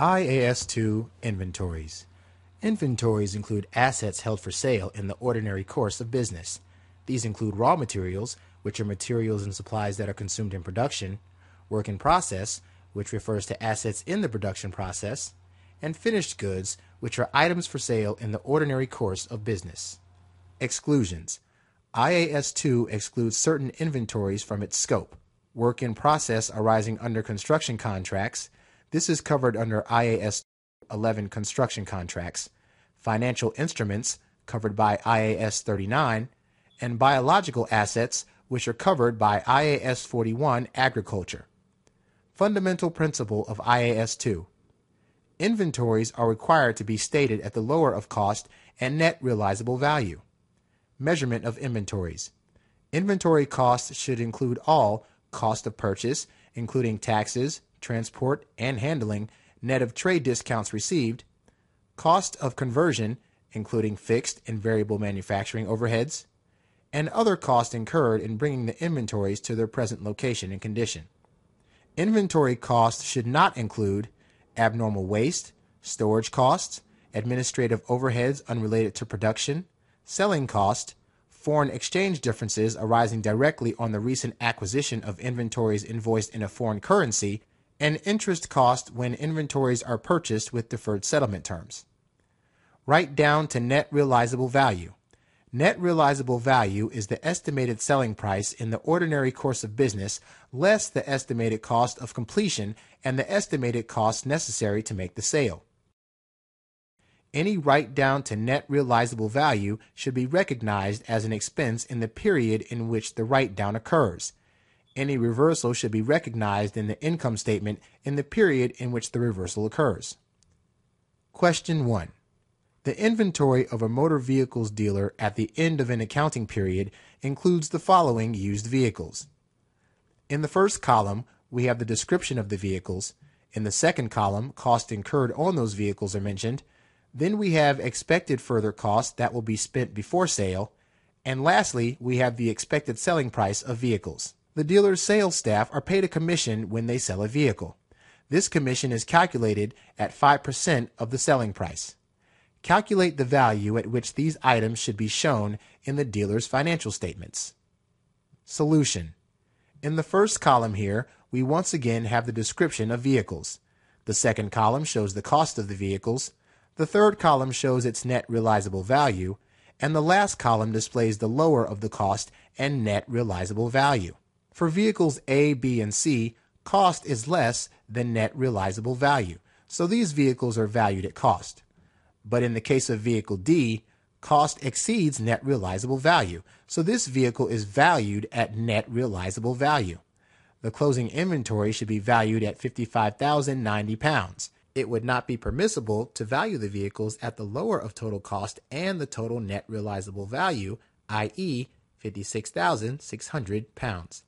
IAS2 Inventories Inventories include assets held for sale in the ordinary course of business. These include raw materials, which are materials and supplies that are consumed in production, work in process, which refers to assets in the production process, and finished goods, which are items for sale in the ordinary course of business. Exclusions IAS 2 excludes certain inventories from its scope work in process arising under construction contracts this is covered under IAS 11 construction contracts, financial instruments covered by IAS 39, and biological assets which are covered by IAS 41 agriculture. Fundamental principle of IAS 2. Inventories are required to be stated at the lower of cost and net realizable value. Measurement of inventories. Inventory costs should include all cost of purchase, including taxes, transport, and handling, net of trade discounts received, cost of conversion, including fixed and variable manufacturing overheads, and other costs incurred in bringing the inventories to their present location and condition. Inventory costs should not include abnormal waste, storage costs, administrative overheads unrelated to production, selling cost, foreign exchange differences arising directly on the recent acquisition of inventories invoiced in a foreign currency and interest cost when inventories are purchased with deferred settlement terms. Write down to net realizable value. Net realizable value is the estimated selling price in the ordinary course of business less the estimated cost of completion and the estimated cost necessary to make the sale. Any write down to net realizable value should be recognized as an expense in the period in which the write down occurs any reversal should be recognized in the income statement in the period in which the reversal occurs. Question 1. The inventory of a motor vehicles dealer at the end of an accounting period includes the following used vehicles. In the first column, we have the description of the vehicles. In the second column, costs incurred on those vehicles are mentioned. Then we have expected further costs that will be spent before sale. And lastly, we have the expected selling price of vehicles. The dealer's sales staff are paid a commission when they sell a vehicle. This commission is calculated at 5% of the selling price. Calculate the value at which these items should be shown in the dealer's financial statements. Solution. In the first column here, we once again have the description of vehicles. The second column shows the cost of the vehicles. The third column shows its net realizable value. And the last column displays the lower of the cost and net realizable value. For vehicles A, B, and C, cost is less than net realizable value, so these vehicles are valued at cost. But in the case of vehicle D, cost exceeds net realizable value, so this vehicle is valued at net realizable value. The closing inventory should be valued at £55,090. It would not be permissible to value the vehicles at the lower of total cost and the total net realizable value, i.e., £56,600.